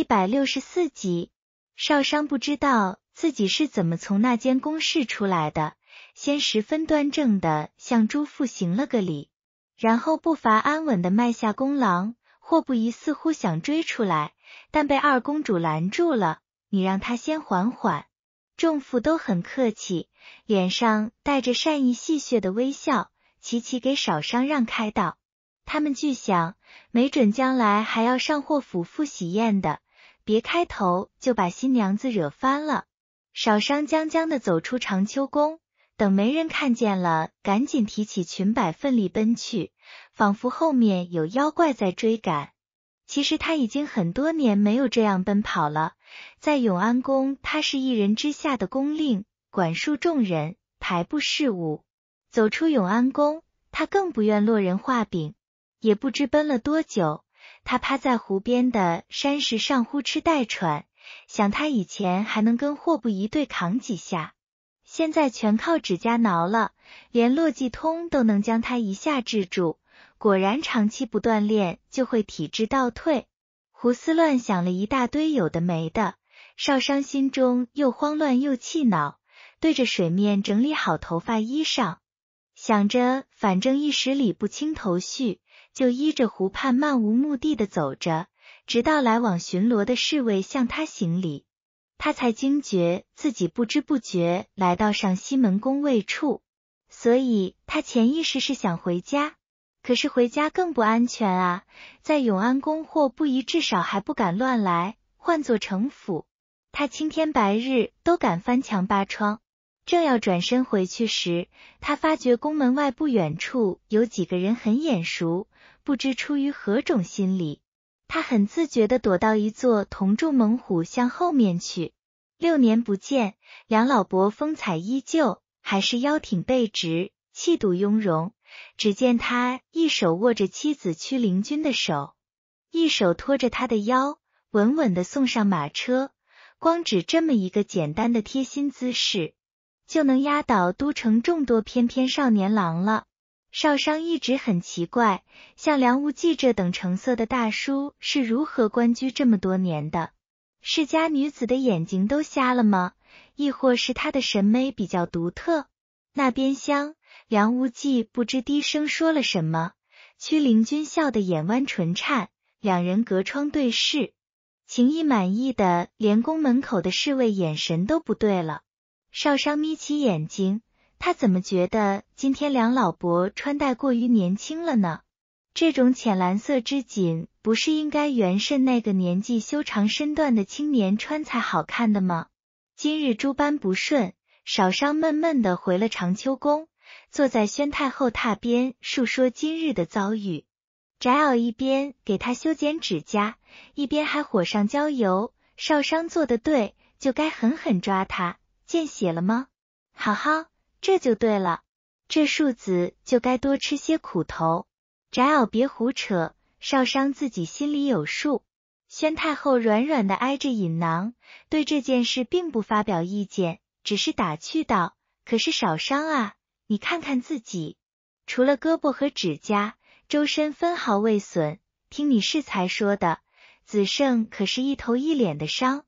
一百六十四集，少商不知道自己是怎么从那间公室出来的，先十分端正的向朱父行了个礼，然后步伐安稳的迈下公廊。霍不疑似乎想追出来，但被二公主拦住了。你让他先缓缓。众妇都很客气，脸上带着善意戏谑的微笑，齐齐给少商让开道。他们俱想，没准将来还要上霍府赴喜宴的。别开头就把新娘子惹翻了，少商将将的走出长秋宫，等没人看见了，赶紧提起裙摆，奋力奔去，仿佛后面有妖怪在追赶。其实他已经很多年没有这样奔跑了，在永安宫，他是一人之下的宫令，管束众人，排布事务。走出永安宫，他更不愿落人画饼，也不知奔了多久。他趴在湖边的山石上，呼哧带喘，想他以前还能跟霍布一对扛几下，现在全靠指甲挠了，连洛继通都能将他一下制住。果然，长期不锻炼就会体质倒退。胡思乱想了一大堆有的没的，少商心中又慌乱又气恼，对着水面整理好头发衣裳，想着反正一时理不清头绪。就依着湖畔漫无目的的走着，直到来往巡逻的侍卫向他行礼，他才惊觉自己不知不觉来到上西门宫卫处。所以，他潜意识是想回家，可是回家更不安全啊，在永安宫或不宜，至少还不敢乱来。换做城府，他青天白日都敢翻墙扒窗。正要转身回去时，他发觉宫门外不远处有几个人很眼熟。不知出于何种心理，他很自觉地躲到一座铜铸猛虎像后面去。六年不见，梁老伯风采依旧，还是腰挺背直，气度雍容。只见他一手握着妻子屈灵君的手，一手托着她的腰，稳稳地送上马车。光只这么一个简单的贴心姿势。就能压倒都城众多翩翩少年郎了。少商一直很奇怪，像梁无忌这等成色的大叔是如何官居这么多年的？世家女子的眼睛都瞎了吗？亦或是他的审美比较独特？那边厢，梁无忌不知低声说了什么，屈灵君笑得眼弯唇颤，两人隔窗对视，情意满意的连宫门口的侍卫眼神都不对了。少商眯起眼睛，他怎么觉得今天梁老伯穿戴过于年轻了呢？这种浅蓝色织锦不是应该元慎那个年纪修长身段的青年穿才好看的吗？今日诸般不顺，少商闷闷的回了长秋宫，坐在宣太后榻边述说今日的遭遇。翟敖一边给他修剪指甲，一边还火上浇油。少商做的对，就该狠狠抓他。见血了吗？好好，这就对了，这庶子就该多吃些苦头。翟袄别胡扯，少伤自己心里有数。宣太后软软的挨着尹囊，对这件事并不发表意见，只是打趣道：“可是少伤啊，你看看自己，除了胳膊和指甲，周身分毫未损。听你世才说的，子胜可是一头一脸的伤。”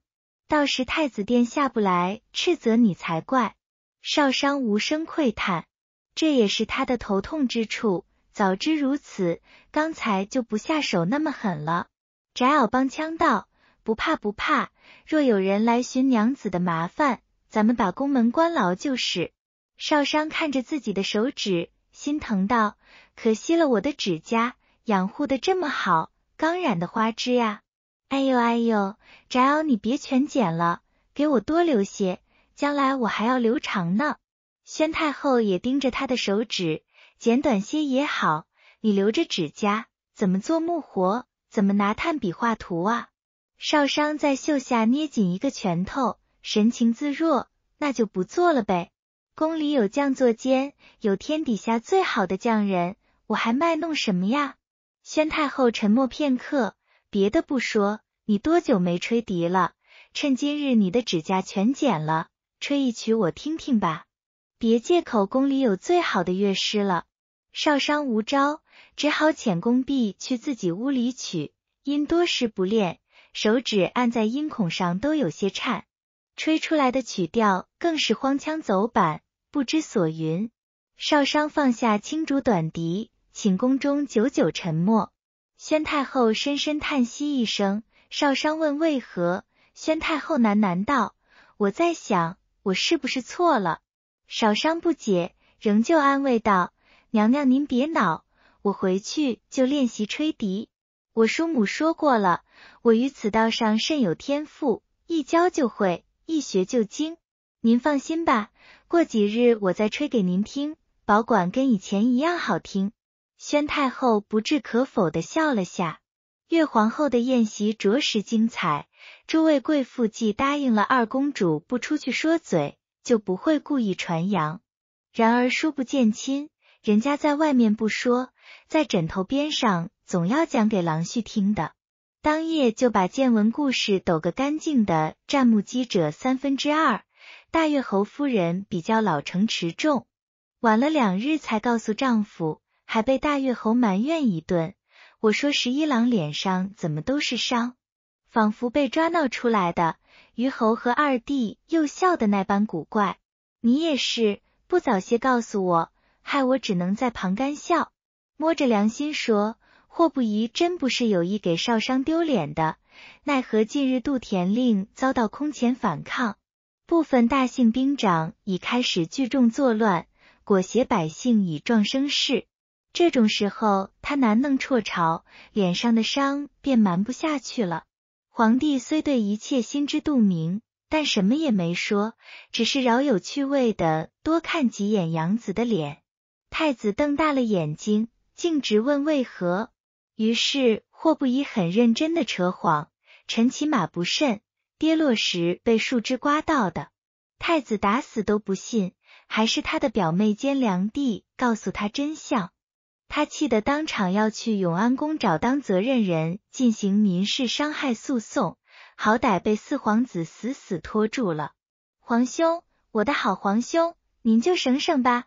到时太子殿下不来斥责你才怪。少商无声喟叹，这也是他的头痛之处。早知如此，刚才就不下手那么狠了。翟敖帮腔道：“不怕不怕，若有人来寻娘子的麻烦，咱们把宫门关牢就是。”少商看着自己的手指，心疼道：“可惜了我的指甲，养护的这么好，刚染的花枝呀。”哎呦哎呦，翟敖，你别全剪了，给我多留些，将来我还要留长呢。宣太后也盯着他的手指，剪短些也好。你留着指甲，怎么做木活？怎么拿炭笔画图啊？少商在袖下捏紧一个拳头，神情自若。那就不做了呗。宫里有将作监，有天底下最好的匠人，我还卖弄什么呀？宣太后沉默片刻，别的不说。你多久没吹笛了？趁今日你的指甲全剪了，吹一曲我听听吧。别借口宫里有最好的乐师了。少商无招，只好遣宫婢去自己屋里取。因多时不练，手指按在音孔上都有些颤，吹出来的曲调更是荒腔走板，不知所云。少商放下青竹短笛，寝宫中久久沉默。宣太后深深叹息一声。少商问为何，宣太后喃喃道：“我在想，我是不是错了？”少商不解，仍旧安慰道：“娘娘您别恼，我回去就练习吹笛。我叔母说过了，我于此道上甚有天赋，一教就会，一学就精。您放心吧，过几日我再吹给您听，保管跟以前一样好听。”宣太后不置可否的笑了下。越皇后的宴席着实精彩，诸位贵妇既答应了二公主不出去说嘴，就不会故意传扬。然而疏不见亲，人家在外面不说，在枕头边上总要讲给郎婿听的。当夜就把见闻故事抖个干净的，占目击者三分之二。大月侯夫人比较老成持重，晚了两日才告诉丈夫，还被大月侯埋怨一顿。我说十一郎脸上怎么都是伤，仿佛被抓闹出来的。于侯和二弟又笑的那般古怪，你也是不早些告诉我，害我只能在旁干笑。摸着良心说，霍不疑真不是有意给少商丢脸的，奈何近日杜田令遭到空前反抗，部分大姓兵长已开始聚众作乱，裹挟百姓以壮声势。这种时候，他难能辍朝，脸上的伤便瞒不下去了。皇帝虽对一切心知肚明，但什么也没说，只是饶有趣味的多看几眼杨子的脸。太子瞪大了眼睛，径直问为何。于是霍不仪很认真的扯谎：“臣骑马不慎，跌落时被树枝刮到的。”太子打死都不信，还是他的表妹兼良娣告诉他真相。他气得当场要去永安宫找当责任人进行民事伤害诉讼，好歹被四皇子死死拖住了。皇兄，我的好皇兄，您就省省吧。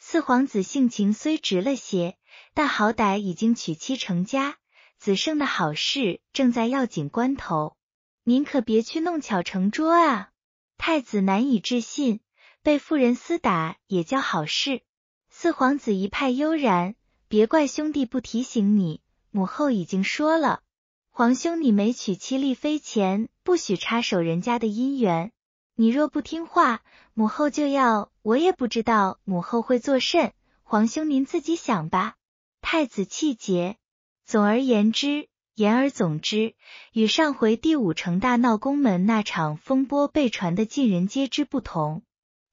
四皇子性情虽直了些，但好歹已经娶妻成家，子胜的好事正在要紧关头，您可别去弄巧成拙啊！太子难以置信，被妇人厮打也叫好事？四皇子一派悠然。别怪兄弟不提醒你，母后已经说了，皇兄你没娶妻立妃前，不许插手人家的姻缘。你若不听话，母后就要我也不知道母后会做甚。皇兄您自己想吧。太子气节，总而言之，言而总之，与上回第五城大闹宫门那场风波被传的尽人皆知不同。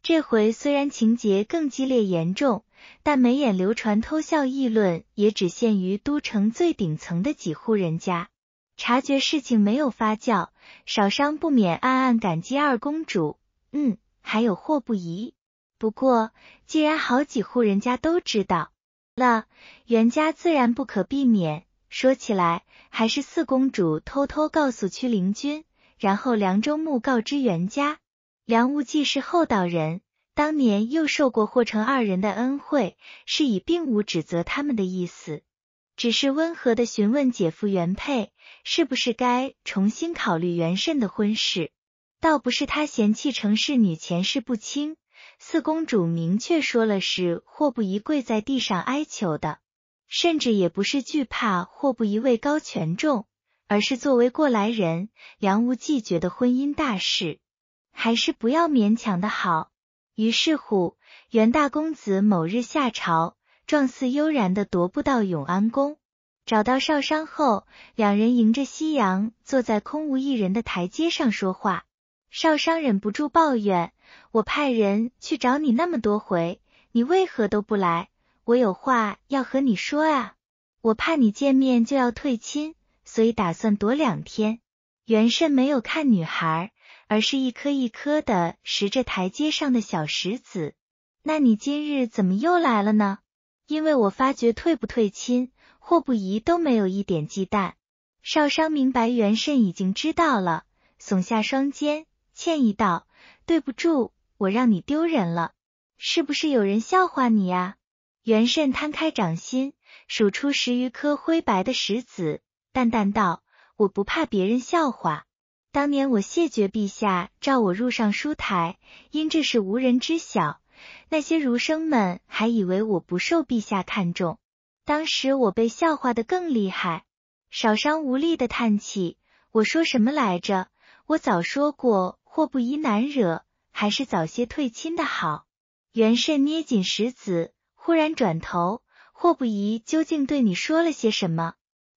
这回虽然情节更激烈严重，但眉眼流传、偷笑议论也只限于都城最顶层的几户人家。察觉事情没有发酵，少商不免暗暗感激二公主。嗯，还有霍不疑。不过既然好几户人家都知道了，袁家自然不可避免。说起来，还是四公主偷偷告诉屈灵君，然后凉州牧告知袁家。梁无忌是厚道人，当年又受过霍成二人的恩惠，是以并无指责他们的意思，只是温和的询问姐夫原配是不是该重新考虑元慎的婚事。倒不是他嫌弃程氏女前世不清，四公主明确说了是霍不仪跪在地上哀求的，甚至也不是惧怕霍不仪位高权重，而是作为过来人，梁无忌觉得婚姻大事。还是不要勉强的好。于是乎，袁大公子某日下朝，状似悠然的踱步到永安宫，找到少商后，两人迎着夕阳坐在空无一人的台阶上说话。少商忍不住抱怨：“我派人去找你那么多回，你为何都不来？我有话要和你说啊！我怕你见面就要退亲，所以打算躲两天。”元慎没有看女孩。而是一颗一颗的拾着台阶上的小石子。那你今日怎么又来了呢？因为我发觉退不退亲，霍不疑都没有一点忌惮。少商明白元慎已经知道了，耸下双肩，歉意道：“对不住，我让你丢人了。是不是有人笑话你呀？”元慎摊开掌心，数出十余颗灰白的石子，淡淡道：“我不怕别人笑话。”当年我谢绝陛下召我入上书台，因这事无人知晓，那些儒生们还以为我不受陛下看重，当时我被笑话的更厉害。少商无力的叹气，我说什么来着？我早说过，霍不宜难惹，还是早些退亲的好。袁慎捏紧石子，忽然转头，霍不宜究竟对你说了些什么？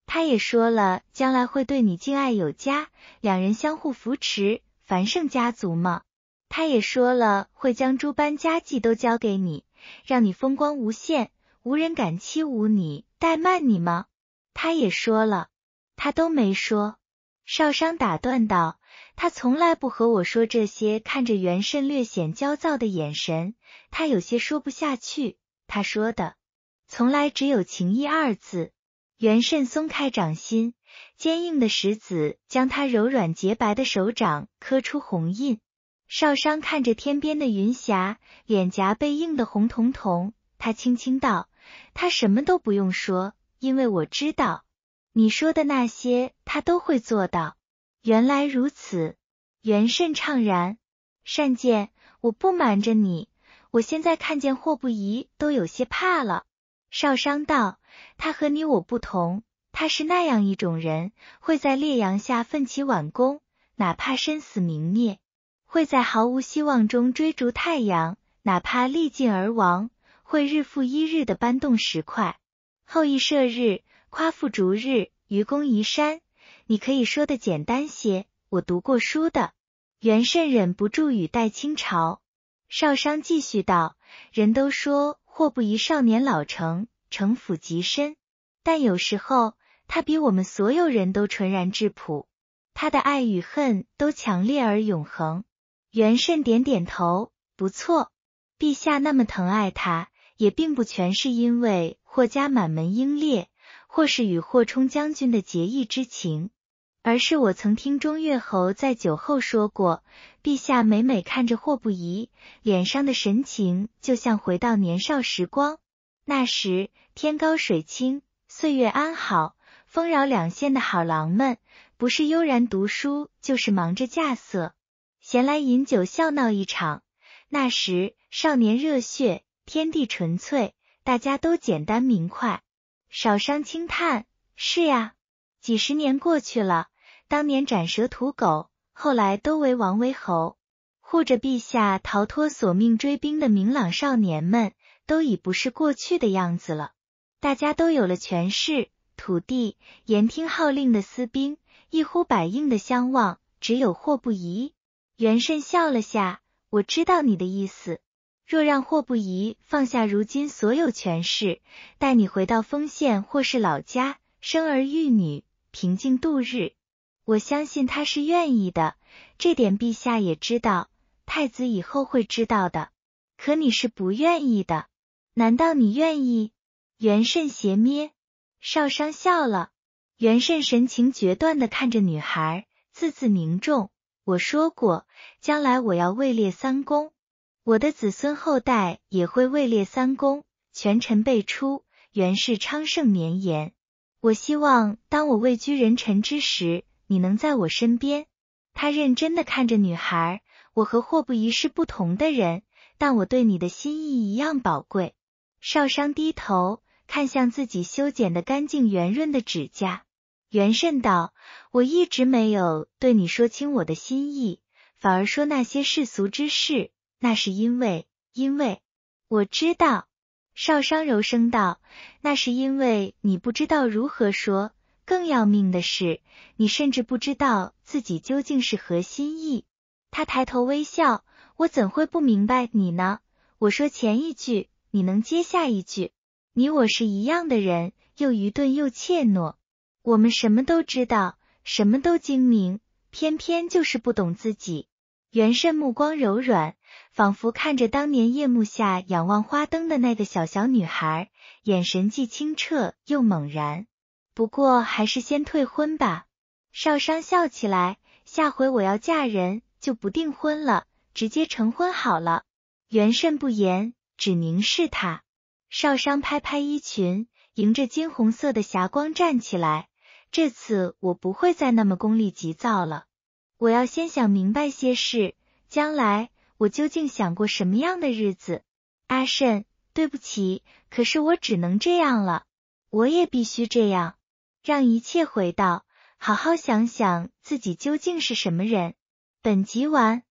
他也说了，将来会对你敬爱有加，两人相互扶持，繁盛家族吗？他也说了，会将诸般家计都交给你，让你风光无限，无人敢欺侮你、怠慢你吗？他也说了，他都没说。少商打断道：“他从来不和我说这些。”看着元慎略显焦躁的眼神，他有些说不下去。他说的，从来只有情义二字。袁慎松开掌心，坚硬的石子将他柔软洁白的手掌磕出红印。少商看着天边的云霞，脸颊被映得红彤彤。他轻轻道：“他什么都不用说，因为我知道你说的那些，他都会做到。”原来如此，元慎怅然。善见，我不瞒着你，我现在看见霍不疑都有些怕了。少商道。他和你我不同，他是那样一种人，会在烈阳下奋起挽弓，哪怕身死名灭；会在毫无希望中追逐太阳，哪怕力尽而亡；会日复一日的搬动石块。后羿射日，夸父逐日，愚公移山。你可以说的简单些，我读过书的。元慎忍不住语带轻朝。少商继续道：“人都说祸不移少年老成。”城府极深，但有时候他比我们所有人都纯然质朴。他的爱与恨都强烈而永恒。元慎点点头，不错。陛下那么疼爱他，也并不全是因为霍家满门英烈，或是与霍冲将军的结义之情，而是我曾听中岳侯在酒后说过，陛下每每看着霍不疑脸上的神情，就像回到年少时光。那时天高水清，岁月安好，丰饶两县的好郎们，不是悠然读书，就是忙着架色，闲来饮酒笑闹一场。那时少年热血，天地纯粹，大家都简单明快，少伤轻叹。是呀，几十年过去了，当年斩蛇屠狗，后来都为王为侯，护着陛下逃脱索命追兵的明朗少年们。都已不是过去的样子了，大家都有了权势、土地、言听号令的私兵、一呼百应的相望。只有霍不疑，元慎笑了下，我知道你的意思。若让霍不疑放下如今所有权势，带你回到丰县或是老家，生儿育女，平静度日，我相信他是愿意的。这点陛下也知道，太子以后会知道的。可你是不愿意的。难道你愿意？元慎邪咩？少商笑了。元慎神情决断的看着女孩，字字凝重。我说过，将来我要位列三公，我的子孙后代也会位列三公，权臣辈出，袁氏昌盛绵延。我希望，当我位居人臣之时，你能在我身边。他认真的看着女孩。我和霍不疑是不同的人，但我对你的心意一样宝贵。少商低头看向自己修剪的干净圆润的指甲，元慎道：“我一直没有对你说清我的心意，反而说那些世俗之事，那是因为……因为我知道。”少商柔声道：“那是因为你不知道如何说，更要命的是，你甚至不知道自己究竟是何心意。”他抬头微笑：“我怎会不明白你呢？”我说前一句。你能接下一句？你我是一样的人，又愚钝又怯懦，我们什么都知道，什么都精明，偏偏就是不懂自己。元慎目光柔软，仿佛看着当年夜幕下仰望花灯的那个小小女孩，眼神既清澈又猛然。不过还是先退婚吧。少商笑起来，下回我要嫁人，就不订婚了，直接成婚好了。元慎不言。只凝视他，少商拍拍衣裙，迎着金红色的霞光站起来。这次我不会再那么功利急躁了，我要先想明白些事，将来我究竟想过什么样的日子？阿慎，对不起，可是我只能这样了，我也必须这样，让一切回到，好好想想自己究竟是什么人。本集完。